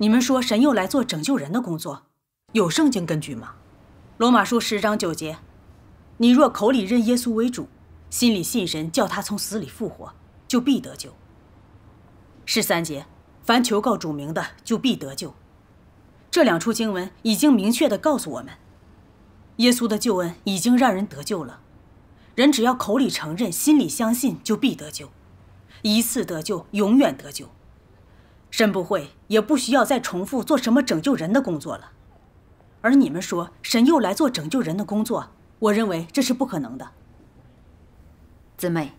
你们说神又来做拯救人的工作，有圣经根据吗？罗马书十章九节，你若口里认耶稣为主，心里信神叫他从死里复活，就必得救。十三节，凡求告主名的就必得救。这两处经文已经明确地告诉我们，耶稣的救恩已经让人得救了。人只要口里承认，心里相信，就必得救，一次得救，永远得救。神不会，也不需要再重复做什么拯救人的工作了。而你们说神又来做拯救人的工作，我认为这是不可能的。姊妹，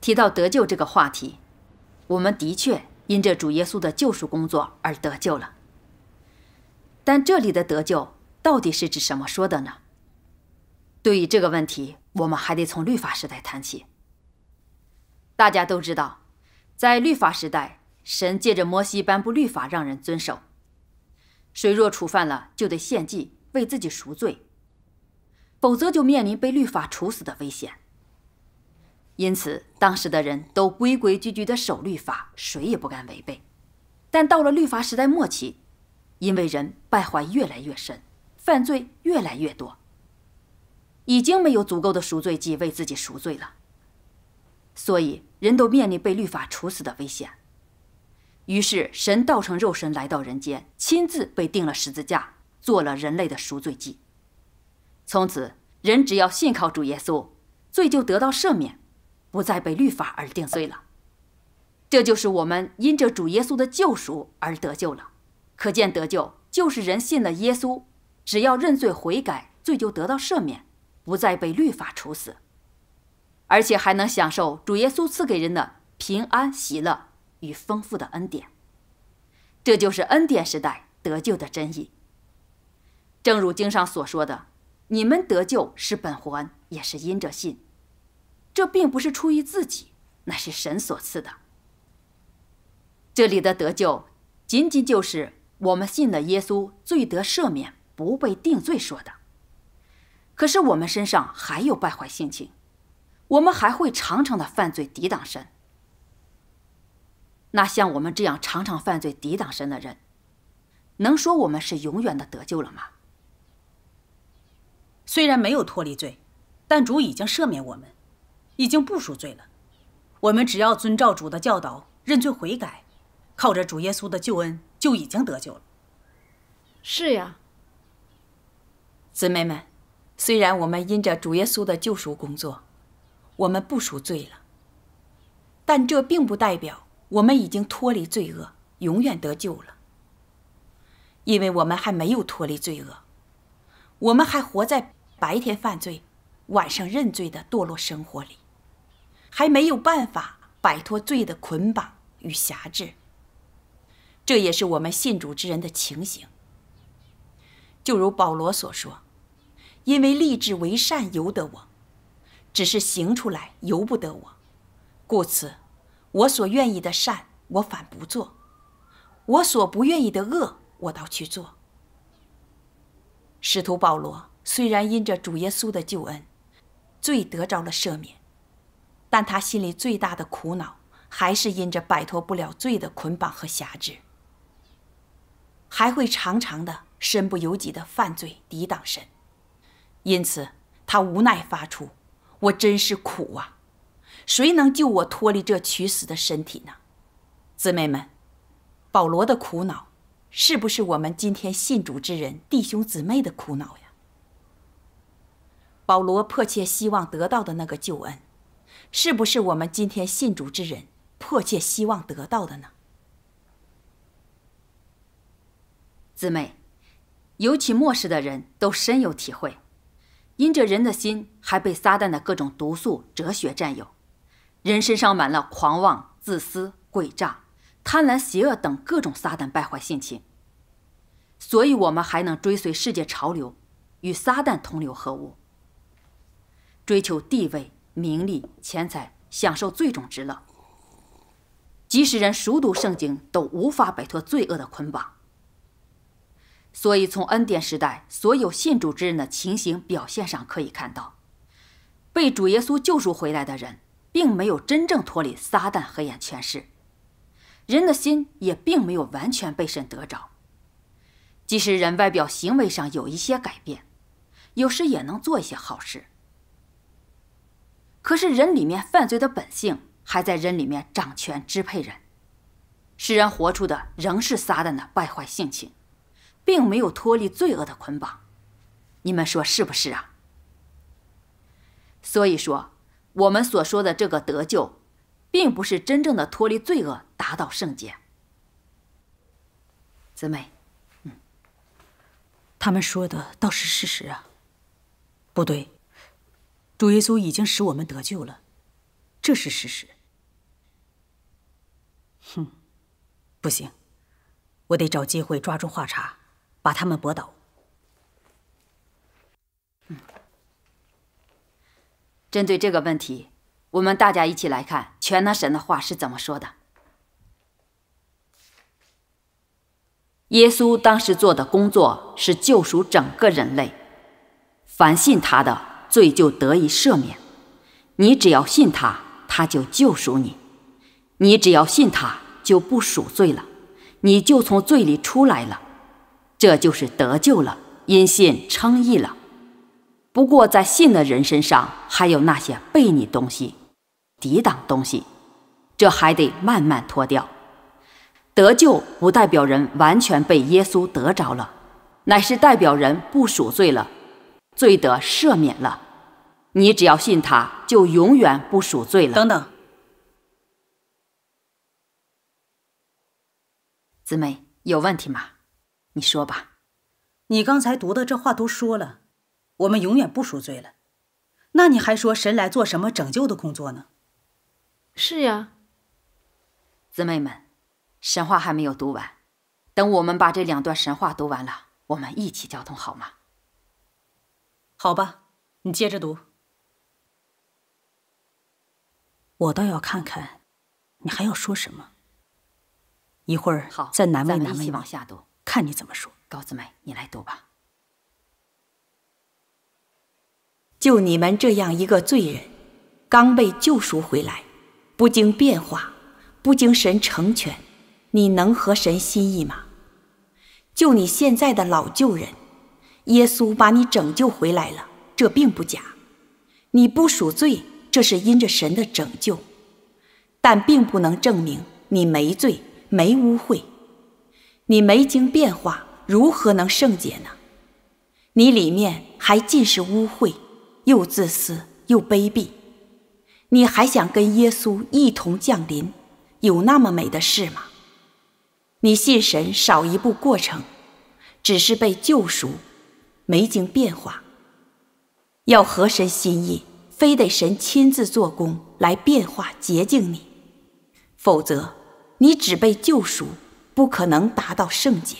提到得救这个话题，我们的确因着主耶稣的救赎工作而得救了。但这里的得救到底是指什么说的呢？对于这个问题，我们还得从律法时代谈起。大家都知道，在律法时代。神借着摩西颁布律法，让人遵守。谁若触犯了，就得献祭为自己赎罪，否则就面临被律法处死的危险。因此，当时的人都规规矩矩地守律法，谁也不敢违背。但到了律法时代末期，因为人败坏越来越深，犯罪越来越多，已经没有足够的赎罪祭为自己赎罪了，所以人都面临被律法处死的危险。于是，神道成肉身来到人间，亲自被钉了十字架，做了人类的赎罪祭。从此，人只要信靠主耶稣，罪就得到赦免，不再被律法而定罪了。这就是我们因着主耶稣的救赎而得救了。可见得救就是人信了耶稣，只要认罪悔改，罪就得到赦免，不再被律法处死，而且还能享受主耶稣赐给人的平安喜乐。与丰富的恩典，这就是恩典时代得救的真意。正如经上所说的：“你们得救是本恩，也是因着信，这并不是出于自己，乃是神所赐的。”这里的得救，仅仅就是我们信了耶稣，罪得赦免，不被定罪说的。可是我们身上还有败坏性情，我们还会常常的犯罪抵挡神。那像我们这样常常犯罪、抵挡神的人，能说我们是永远的得救了吗？虽然没有脱离罪，但主已经赦免我们，已经不赎罪了。我们只要遵照主的教导，认罪悔改，靠着主耶稣的救恩，就已经得救了。是呀，姊妹们，虽然我们因着主耶稣的救赎工作，我们不赎罪了，但这并不代表。我们已经脱离罪恶，永远得救了。因为我们还没有脱离罪恶，我们还活在白天犯罪、晚上认罪的堕落生活里，还没有办法摆脱罪的捆绑与辖制。这也是我们信主之人的情形。就如保罗所说：“因为立志为善由得我，只是行出来由不得我，故此。”我所愿意的善，我反不做；我所不愿意的恶，我倒去做。使徒保罗虽然因着主耶稣的救恩，罪得着了赦免，但他心里最大的苦恼，还是因着摆脱不了罪的捆绑和辖制，还会常常的身不由己的犯罪抵挡神，因此他无奈发出：“我真是苦啊！”谁能救我脱离这取死的身体呢？姊妹们，保罗的苦恼，是不是我们今天信主之人弟兄姊妹的苦恼呀？保罗迫切希望得到的那个救恩，是不是我们今天信主之人迫切希望得到的呢？姊妹，尤其末世的人都深有体会，因着人的心还被撒旦的各种毒素、哲学占有。人身上满了狂妄、自私、诡诈、贪婪、邪恶等各种撒旦败坏性情，所以我们还能追随世界潮流，与撒旦同流合污，追求地位、名利、钱财，享受罪种之乐。即使人熟读圣经，都无法摆脱罪恶的捆绑。所以从恩典时代所有信主之人的情形表现上可以看到，被主耶稣救赎回来的人。并没有真正脱离撒旦黑眼权势，人的心也并没有完全被神得着。即使人外表行为上有一些改变，有时也能做一些好事。可是人里面犯罪的本性还在人里面掌权支配人，使人活出的仍是撒旦的败坏性情，并没有脱离罪恶的捆绑。你们说是不是啊？所以说。我们所说的这个得救，并不是真正的脱离罪恶，达到圣洁。姊妹，他们说的倒是事实啊。不对，主耶稣已经使我们得救了，这是事实。哼，不行，我得找机会抓住话茬，把他们驳倒。针对这个问题，我们大家一起来看全能神的话是怎么说的。耶稣当时做的工作是救赎整个人类，凡信他的罪就得以赦免。你只要信他，他就救赎你；你只要信他，就不赎罪了，你就从罪里出来了，这就是得救了，因信称义了。不过，在信的人身上，还有那些悖逆东西、抵挡东西，这还得慢慢脱掉。得救不代表人完全被耶稣得着了，乃是代表人不赎罪了，罪得赦免了。你只要信他，就永远不赎罪了。等等，姊妹有问题吗？你说吧，你刚才读的这话都说了。我们永远不赎罪了，那你还说神来做什么拯救的工作呢？是呀，姊妹们，神话还没有读完，等我们把这两段神话读完了，我们一起交通好吗？好吧，你接着读，我倒要看看你还要说什么。一会儿好，再难为难为，往下读，看你怎么说。高姊妹，你来读吧。就你们这样一个罪人，刚被救赎回来，不经变化，不经神成全，你能和神心意吗？就你现在的老旧人，耶稣把你拯救回来了，这并不假。你不赎罪，这是因着神的拯救，但并不能证明你没罪、没污秽。你没经变化，如何能圣洁呢？你里面还尽是污秽。又自私又卑鄙，你还想跟耶稣一同降临？有那么美的事吗？你信神少一步过程，只是被救赎，没经变化。要合神心意，非得神亲自做工来变化洁净你，否则你只被救赎，不可能达到圣洁，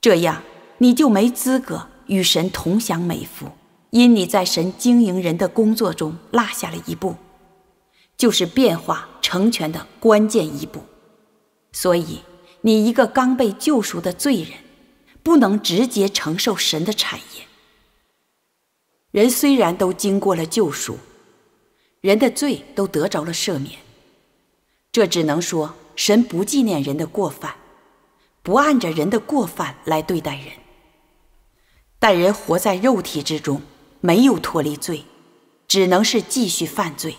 这样你就没资格与神同享美福。因你在神经营人的工作中落下了一步，就是变化成全的关键一步，所以你一个刚被救赎的罪人，不能直接承受神的产业。人虽然都经过了救赎，人的罪都得着了赦免，这只能说神不纪念人的过犯，不按着人的过犯来对待人，但人活在肉体之中。没有脱离罪，只能是继续犯罪，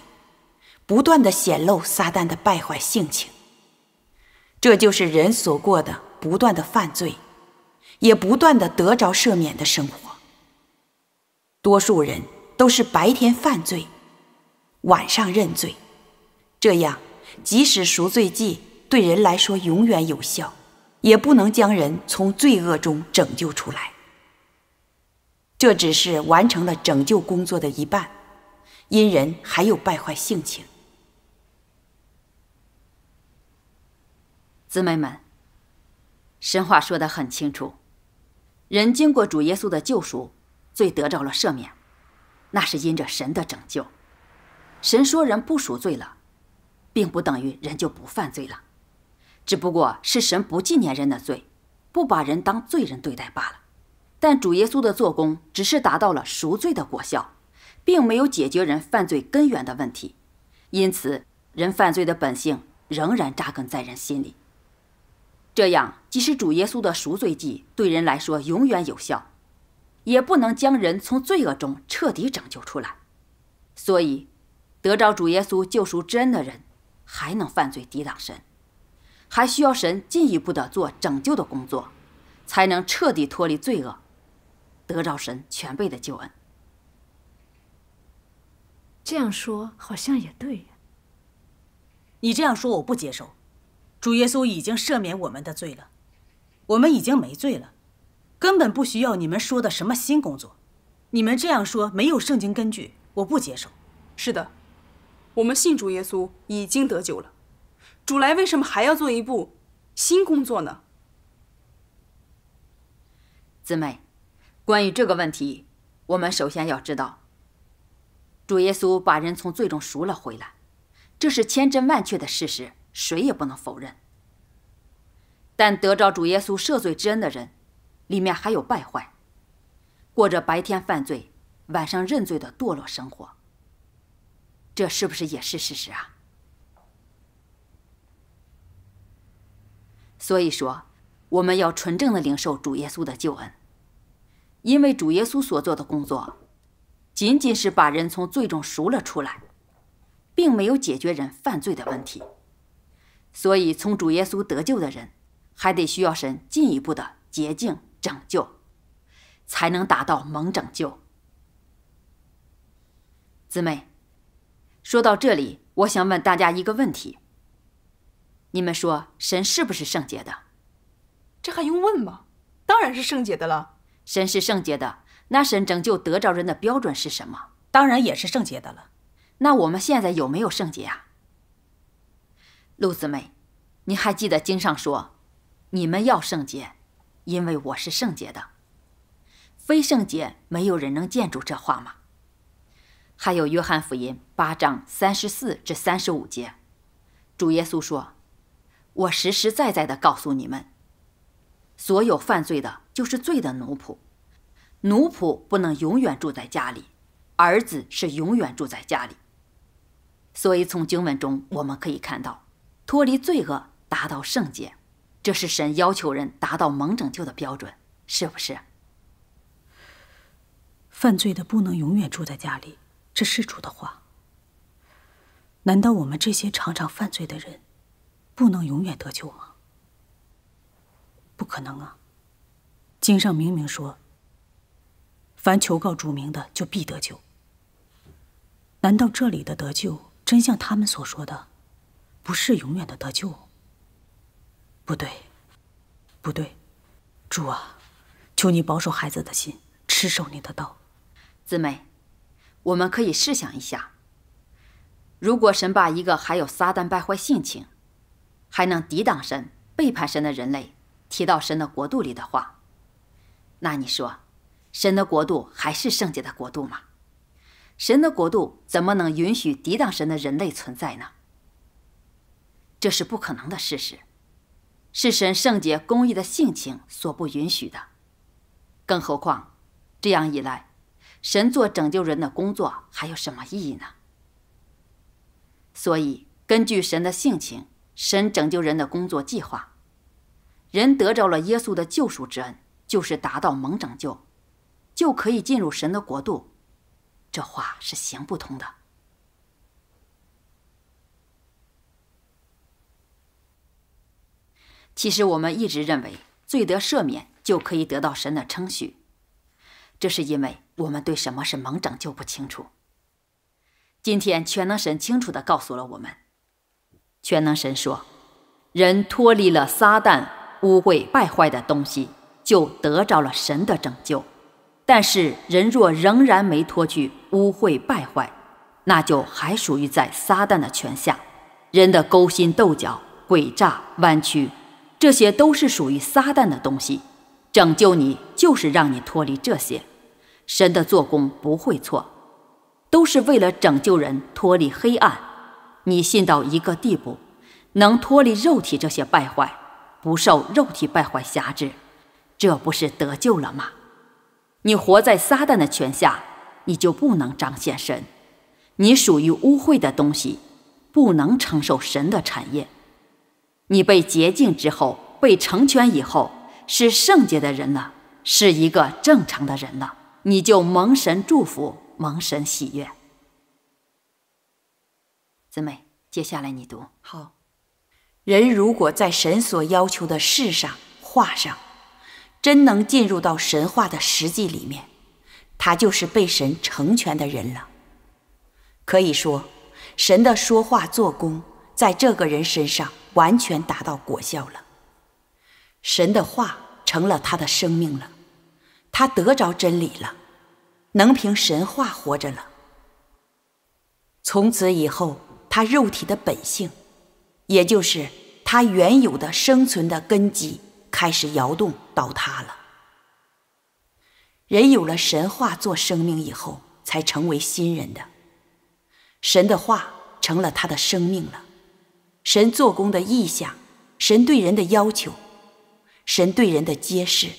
不断的显露撒旦的败坏性情。这就是人所过的不断的犯罪，也不断的得着赦免的生活。多数人都是白天犯罪，晚上认罪，这样即使赎罪记对人来说永远有效，也不能将人从罪恶中拯救出来。这只是完成了拯救工作的一半，因人还有败坏性情。姊妹们，神话说的很清楚，人经过主耶稣的救赎，罪得着了赦免，那是因着神的拯救。神说人不赎罪了，并不等于人就不犯罪了，只不过是神不纪念人的罪，不把人当罪人对待罢了。但主耶稣的做工只是达到了赎罪的果效，并没有解决人犯罪根源的问题，因此人犯罪的本性仍然扎根在人心里。这样，即使主耶稣的赎罪祭对人来说永远有效，也不能将人从罪恶中彻底拯救出来。所以，得着主耶稣救赎之恩的人，还能犯罪抵挡神，还需要神进一步的做拯救的工作，才能彻底脱离罪恶。得着神全备的救恩。这样说好像也对呀。你这样说我不接受。主耶稣已经赦免我们的罪了，我们已经没罪了，根本不需要你们说的什么新工作。你们这样说没有圣经根据，我不接受。是的，我们信主耶稣已经得救了，主来为什么还要做一步新工作呢？姊妹。关于这个问题，我们首先要知道，主耶稣把人从罪中赎了回来，这是千真万确的事实，谁也不能否认。但得着主耶稣赦罪之恩的人，里面还有败坏，过着白天犯罪、晚上认罪的堕落生活，这是不是也是事实啊？所以说，我们要纯正的领受主耶稣的救恩。因为主耶稣所做的工作，仅仅是把人从罪中赎了出来，并没有解决人犯罪的问题，所以从主耶稣得救的人，还得需要神进一步的洁净拯救，才能达到蒙拯救。姊妹，说到这里，我想问大家一个问题：你们说神是不是圣洁的？这还用问吗？当然是圣洁的了。神是圣洁的，那神拯救得着人的标准是什么？当然也是圣洁的了。那我们现在有没有圣洁啊？陆子妹，你还记得经上说，你们要圣洁，因为我是圣洁的。非圣洁，没有人能建筑这话吗？还有约翰福音八章三十四至三十五节，主耶稣说：“我实实在在的告诉你们。”所有犯罪的就是罪的奴仆，奴仆不能永远住在家里，儿子是永远住在家里。所以从经文中我们可以看到，脱离罪恶，达到圣洁，这是神要求人达到蒙拯救的标准，是不是？犯罪的不能永远住在家里，这是主的话。难道我们这些常常犯罪的人，不能永远得救吗？不可能啊！经上明明说：“凡求告主名的，就必得救。”难道这里的得救真像他们所说的，不是永远的得救？不对，不对，主啊，求你保守孩子的心，持守你的道。姊妹，我们可以试想一下：如果神把一个还有撒旦败坏性情、还能抵挡神、背叛神的人类，提到神的国度里的话，那你说，神的国度还是圣洁的国度吗？神的国度怎么能允许抵挡神的人类存在呢？这是不可能的事实，是神圣洁公义的性情所不允许的。更何况，这样一来，神做拯救人的工作还有什么意义呢？所以，根据神的性情，神拯救人的工作计划。人得着了耶稣的救赎之恩，就是达到蒙拯救，就可以进入神的国度。这话是行不通的。其实我们一直认为，罪得赦免就可以得到神的称许，这是因为我们对什么是蒙拯救不清楚。今天全能神清楚的告诉了我们，全能神说，人脱离了撒旦污秽败坏的东西就得着了神的拯救，但是人若仍然没脱去污秽败坏，那就还属于在撒旦的权下。人的勾心斗角、诡诈、弯曲，这些都是属于撒旦的东西。拯救你就是让你脱离这些。神的做工不会错，都是为了拯救人脱离黑暗。你信到一个地步，能脱离肉体这些败坏。不受肉体败坏辖制，这不是得救了吗？你活在撒旦的权下，你就不能彰显神。你属于污秽的东西，不能承受神的产业。你被洁净之后，被成全以后，是圣洁的人了，是一个正常的人了，你就蒙神祝福，蒙神喜悦。姊妹，接下来你读。好。人如果在神所要求的事上画上，真能进入到神话的实际里面，他就是被神成全的人了。可以说，神的说话做工在这个人身上完全达到果效了。神的画成了他的生命了，他得着真理了，能凭神话活着了。从此以后，他肉体的本性。也就是他原有的生存的根基开始摇动、倒塌了。人有了神话做生命以后，才成为新人的。神的话成了他的生命了。神做工的意向，神对人的要求，神对人的揭示，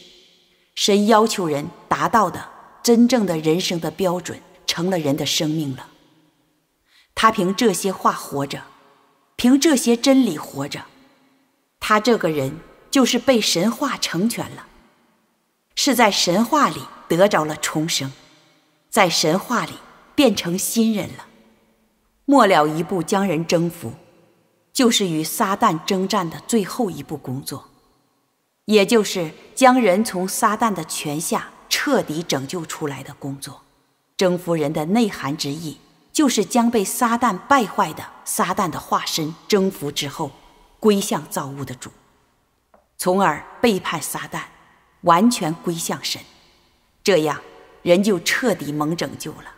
神要求人达到的真正的人生的标准，成了人的生命了。他凭这些话活着。凭这些真理活着，他这个人就是被神话成全了，是在神话里得着了重生，在神话里变成新人了。末了一步将人征服，就是与撒旦征战的最后一步工作，也就是将人从撒旦的权下彻底拯救出来的工作。征服人的内涵之意，就是将被撒旦败坏的。撒旦的化身征服之后，归向造物的主，从而背叛撒旦，完全归向神，这样人就彻底蒙拯救了。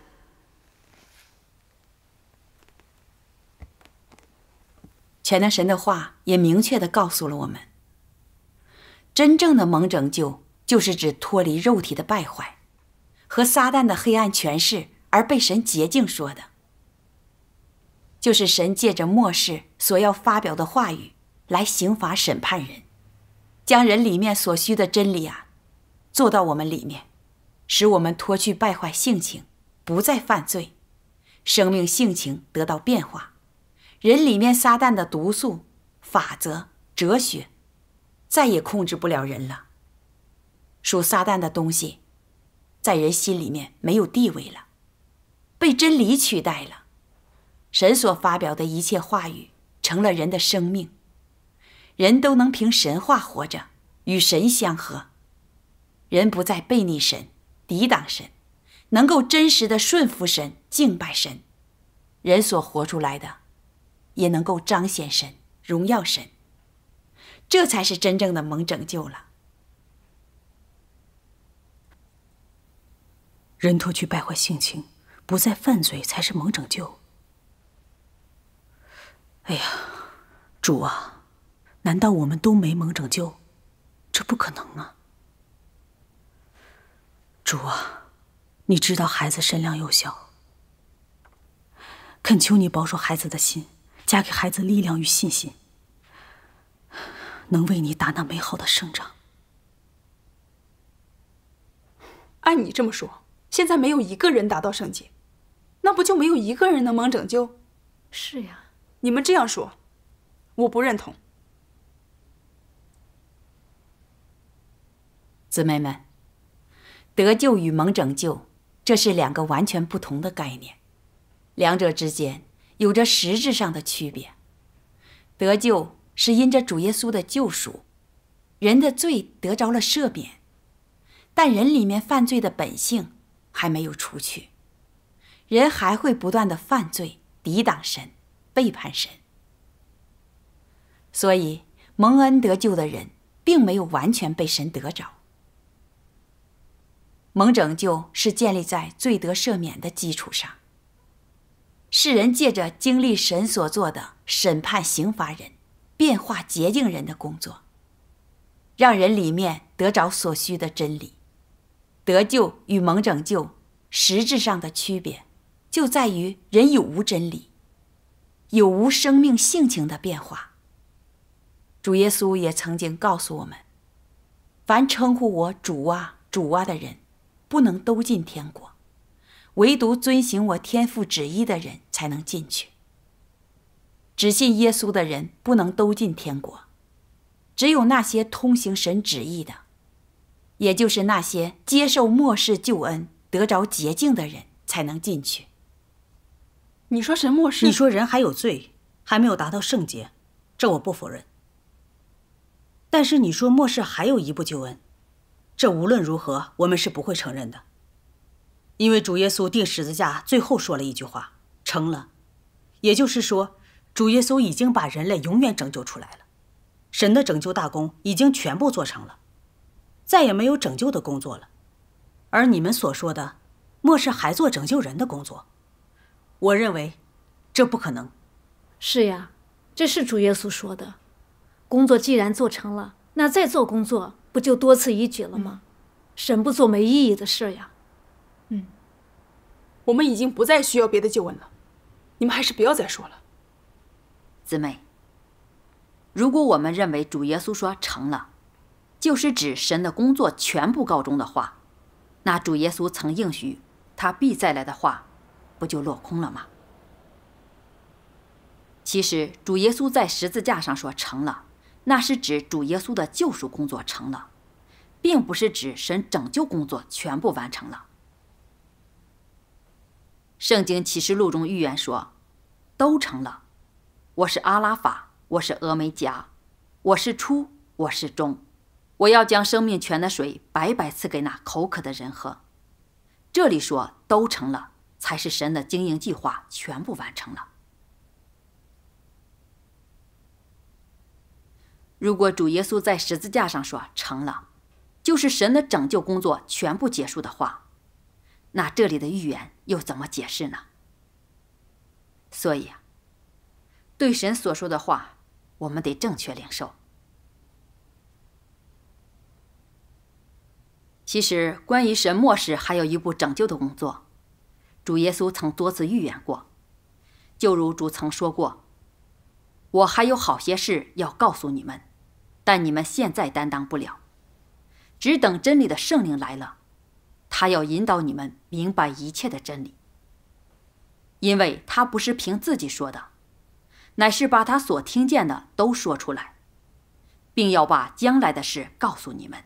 全能神的话也明确的告诉了我们，真正的蒙拯救就是指脱离肉体的败坏和撒旦的黑暗权势，而被神洁净说的。就是神借着末世所要发表的话语来刑罚审判人，将人里面所需的真理啊，做到我们里面，使我们脱去败坏性情，不再犯罪，生命性情得到变化，人里面撒旦的毒素、法则、哲学，再也控制不了人了。属撒旦的东西，在人心里面没有地位了，被真理取代了。神所发表的一切话语成了人的生命，人都能凭神话活着，与神相合，人不再背逆神、抵挡神，能够真实的顺服神、敬拜神，人所活出来的，也能够彰显神、荣耀神。这才是真正的蒙拯救了。人脱去败坏性情，不再犯罪，才是蒙拯救。哎呀，主啊，难道我们都没蒙拯救？这不可能啊！主啊，你知道孩子身量幼小，恳求你保守孩子的心，加给孩子力量与信心，能为你打那美好的胜仗。按你这么说，现在没有一个人达到圣洁，那不就没有一个人能蒙拯救？是呀。你们这样说，我不认同。姊妹们，得救与蒙拯救，这是两个完全不同的概念，两者之间有着实质上的区别。得救是因着主耶稣的救赎，人的罪得着了赦免，但人里面犯罪的本性还没有除去，人还会不断的犯罪，抵挡神。背叛神，所以蒙恩得救的人，并没有完全被神得着。蒙拯救是建立在罪得赦免的基础上，世人借着经历神所做的审判、刑罚人、变化洁净人的工作，让人里面得着所需的真理。得救与蒙拯救实质上的区别，就在于人有无真理。有无生命性情的变化？主耶稣也曾经告诉我们：“凡称呼我主啊、主啊的人，不能都进天国；唯独遵行我天父旨意的人才能进去。只信耶稣的人不能都进天国，只有那些通行神旨意的，也就是那些接受末世救恩、得着洁净的人，才能进去。”你说什么？世你说人还有罪，还没有达到圣洁，这我不否认。但是你说末世还有一步救恩，这无论如何我们是不会承认的，因为主耶稣定十字架最后说了一句话：“成了。”也就是说，主耶稣已经把人类永远拯救出来了，神的拯救大功已经全部做成了，再也没有拯救的工作了。而你们所说的末世还做拯救人的工作。我认为，这不可能。是呀，这是主耶稣说的。工作既然做成了，那再做工作不就多此一举了吗？神不做没意义的事呀。嗯。我们已经不再需要别的救恩了，你们还是不要再说了。姊妹，如果我们认为主耶稣说成了，就是指神的工作全部告终的话，那主耶稣曾应许他必再来的话。不就落空了吗？其实，主耶稣在十字架上说“成了”，那是指主耶稣的救赎工作成了，并不是指神拯救工作全部完成了。圣经启示录中预言说：“都成了。”我是阿拉法，我是俄梅戛，我是初，我是终，我要将生命泉的水白白赐给那口渴的人喝。这里说“都成了”。才是神的经营计划全部完成了。如果主耶稣在十字架上说“成了”，就是神的拯救工作全部结束的话，那这里的预言又怎么解释呢？所以啊，对神所说的话，我们得正确领受。其实，关于神末世还有一部拯救的工作。主耶稣曾多次预言过，就如主曾说过，我还有好些事要告诉你们，但你们现在担当不了，只等真理的圣灵来了，他要引导你们明白一切的真理，因为他不是凭自己说的，乃是把他所听见的都说出来，并要把将来的事告诉你们。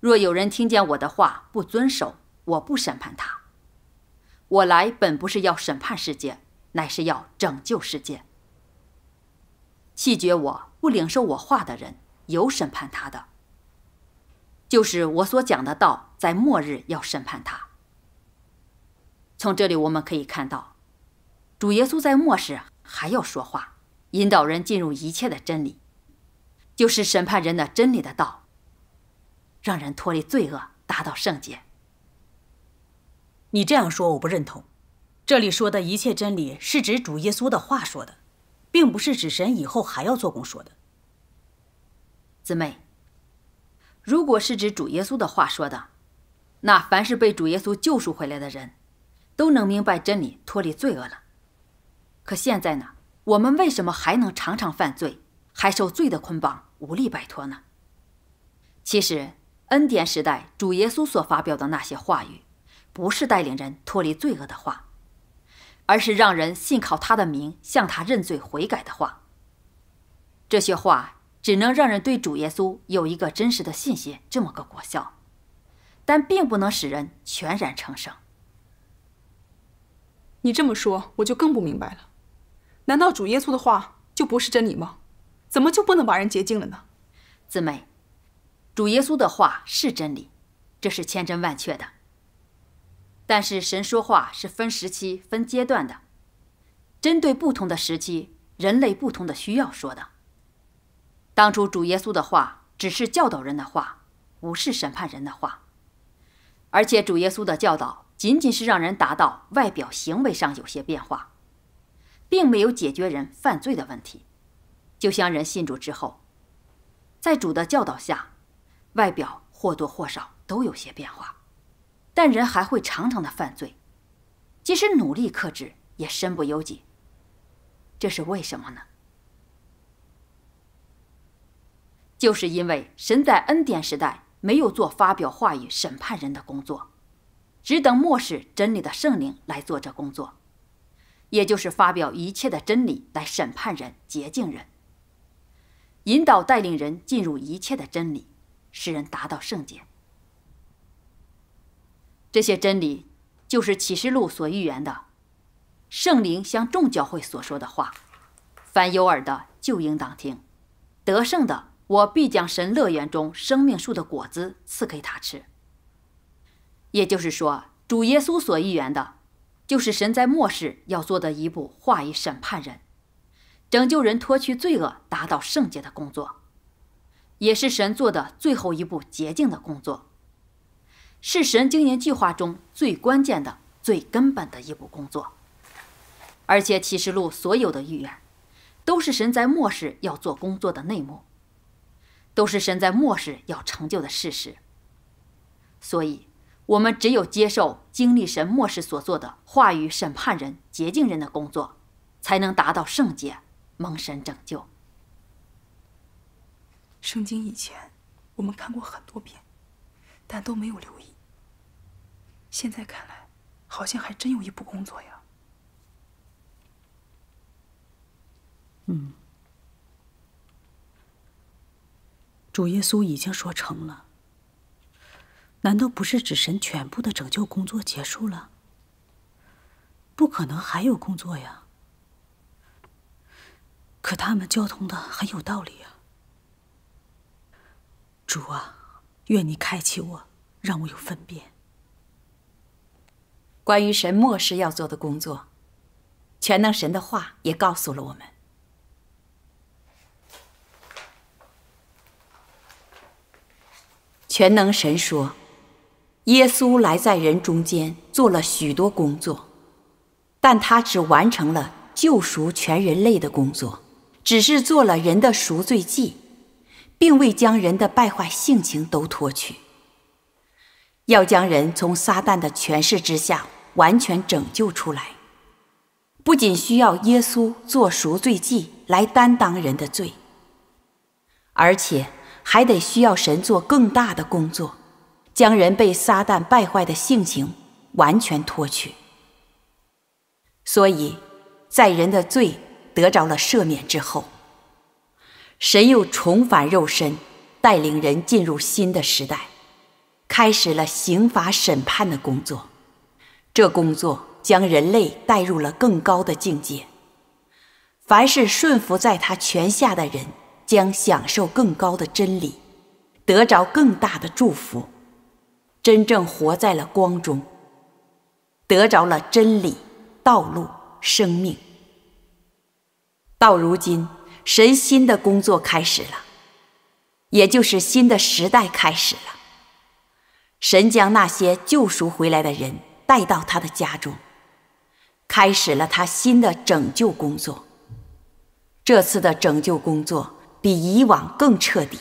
若有人听见我的话不遵守，我不审判他。我来本不是要审判世界，乃是要拯救世界。弃绝我不领受我话的人，有审判他的，就是我所讲的道，在末日要审判他。从这里我们可以看到，主耶稣在末世还要说话，引导人进入一切的真理，就是审判人的真理的道，让人脱离罪恶，达到圣洁。你这样说，我不认同。这里说的一切真理，是指主耶稣的话说的，并不是指神以后还要做工说的。姊妹，如果是指主耶稣的话说的，那凡是被主耶稣救赎回来的人，都能明白真理，脱离罪恶了。可现在呢，我们为什么还能常常犯罪，还受罪的捆绑，无力摆脱呢？其实，恩典时代主耶稣所发表的那些话语。不是带领人脱离罪恶的话，而是让人信靠他的名，向他认罪悔改的话。这些话只能让人对主耶稣有一个真实的信心，这么个果效，但并不能使人全然成圣。你这么说，我就更不明白了。难道主耶稣的话就不是真理吗？怎么就不能把人洁净了呢？姊妹，主耶稣的话是真理，这是千真万确的。但是神说话是分时期、分阶段的，针对不同的时期，人类不同的需要说的。当初主耶稣的话只是教导人的话，不是审判人的话。而且主耶稣的教导仅仅是让人达到外表行为上有些变化，并没有解决人犯罪的问题。就像人信主之后，在主的教导下，外表或多或少都有些变化。但人还会常常的犯罪，即使努力克制，也身不由己。这是为什么呢？就是因为神在恩典时代没有做发表话语审判人的工作，只等漠视真理的圣灵来做这工作，也就是发表一切的真理来审判人、洁净人、引导带领人进入一切的真理，使人达到圣洁。这些真理，就是启示录所预言的，圣灵向众教会所说的话，凡有耳的就应当听。得胜的，我必将神乐园中生命树的果子赐给他吃。也就是说，主耶稣所预言的，就是神在末世要做的一步话语审判人、拯救人、脱去罪恶、达到圣洁的工作，也是神做的最后一步洁净的工作。是神经营计划中最关键的、最根本的一步工作，而且启示录所有的预言，都是神在末世要做工作的内幕，都是神在末世要成就的事实。所以，我们只有接受经历神末世所做的话语审判人、洁净人的工作，才能达到圣洁，蒙神拯救。圣经以前，我们看过很多遍，但都没有留意。现在看来，好像还真有一部工作呀。嗯，主耶稣已经说成了，难道不是指神全部的拯救工作结束了？不可能还有工作呀。可他们交通的很有道理啊。主啊，愿你开启我，让我有分辨。关于神末世要做的工作，全能神的话也告诉了我们。全能神说，耶稣来在人中间做了许多工作，但他只完成了救赎全人类的工作，只是做了人的赎罪祭，并未将人的败坏性情都脱去。要将人从撒旦的权势之下完全拯救出来，不仅需要耶稣做赎罪祭来担当人的罪，而且还得需要神做更大的工作，将人被撒旦败坏的性情完全脱去。所以，在人的罪得着了赦免之后，神又重返肉身，带领人进入新的时代。开始了刑罚审判的工作，这工作将人类带入了更高的境界。凡是顺服在他权下的人，将享受更高的真理，得着更大的祝福，真正活在了光中，得着了真理、道路、生命。到如今，神新的工作开始了，也就是新的时代开始了。神将那些救赎回来的人带到他的家中，开始了他新的拯救工作。这次的拯救工作比以往更彻底，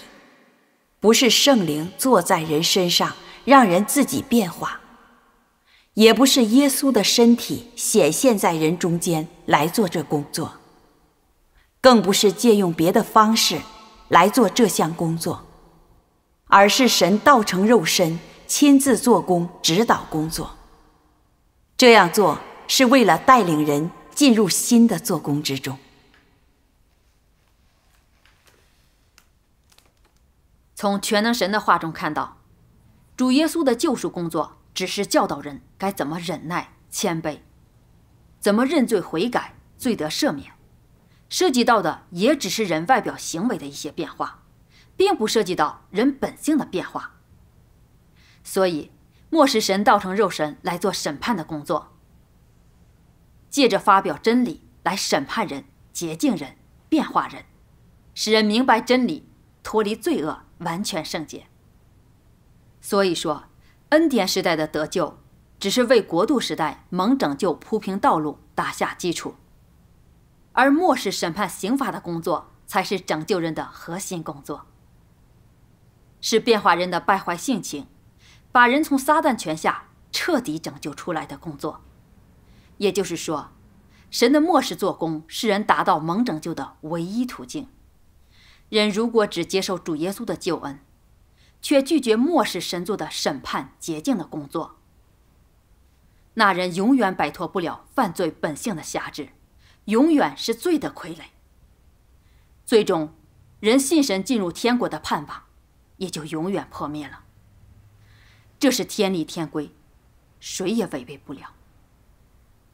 不是圣灵坐在人身上让人自己变化，也不是耶稣的身体显现在人中间来做这工作，更不是借用别的方式来做这项工作，而是神道成肉身。亲自做工指导工作，这样做是为了带领人进入新的做工之中。从全能神的话中看到，主耶稣的救赎工作只是教导人该怎么忍耐、谦卑，怎么认罪悔改、罪得赦免，涉及到的也只是人外表行为的一些变化，并不涉及到人本性的变化。所以，末世神道成肉身来做审判的工作，借着发表真理来审判人、洁净人、变化人，使人明白真理，脱离罪恶，完全圣洁。所以说，恩典时代的得救，只是为国度时代蒙拯救铺平道路、打下基础，而末世审判刑法的工作才是拯救人的核心工作，是变化人的败坏性情。把人从撒旦权下彻底拯救出来的工作，也就是说，神的末世做工是人达到蒙拯救的唯一途径。人如果只接受主耶稣的救恩，却拒绝末世神做的审判洁净的工作，那人永远摆脱不了犯罪本性的辖制，永远是罪的傀儡。最终，人信神进入天国的盼望，也就永远破灭了。这是天理天规，谁也违背不了。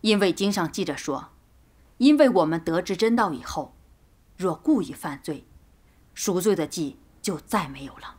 因为经上记着说，因为我们得知真道以后，若故意犯罪，赎罪的计就再没有了。